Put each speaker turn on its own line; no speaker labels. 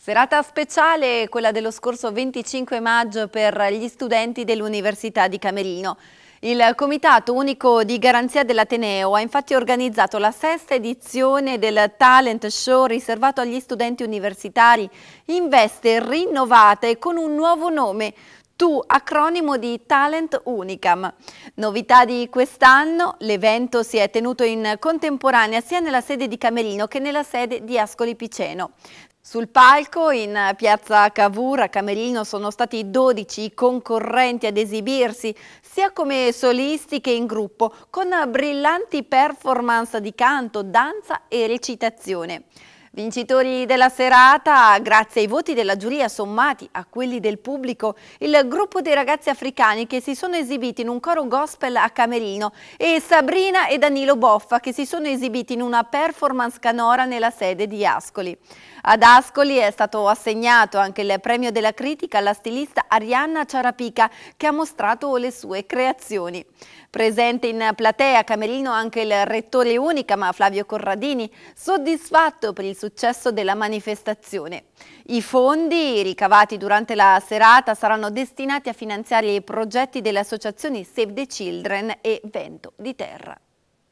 Serata speciale quella dello scorso 25 maggio per gli studenti dell'Università di Camerino. Il Comitato Unico di Garanzia dell'Ateneo ha infatti organizzato la sesta edizione del Talent Show riservato agli studenti universitari in veste rinnovata e con un nuovo nome, tu, acronimo di Talent Unicam. Novità di quest'anno, l'evento si è tenuto in contemporanea sia nella sede di Camerino che nella sede di Ascoli Piceno. Sul palco in piazza Cavour a Camerino sono stati 12 i concorrenti ad esibirsi sia come solisti che in gruppo con brillanti performance di canto, danza e recitazione. Vincitori della serata, grazie ai voti della giuria sommati a quelli del pubblico, il gruppo dei ragazzi africani che si sono esibiti in un coro gospel a Camerino e Sabrina e Danilo Boffa che si sono esibiti in una performance canora nella sede di Ascoli. Ad Ascoli è stato assegnato anche il premio della critica alla stilista Arianna Ciarapica che ha mostrato le sue creazioni. Presente in platea a Camerino anche il rettore Unicama Flavio Corradini, soddisfatto per il successo successo della manifestazione. I fondi ricavati durante la serata saranno destinati a finanziare i progetti delle associazioni Save the Children e Vento di Terra.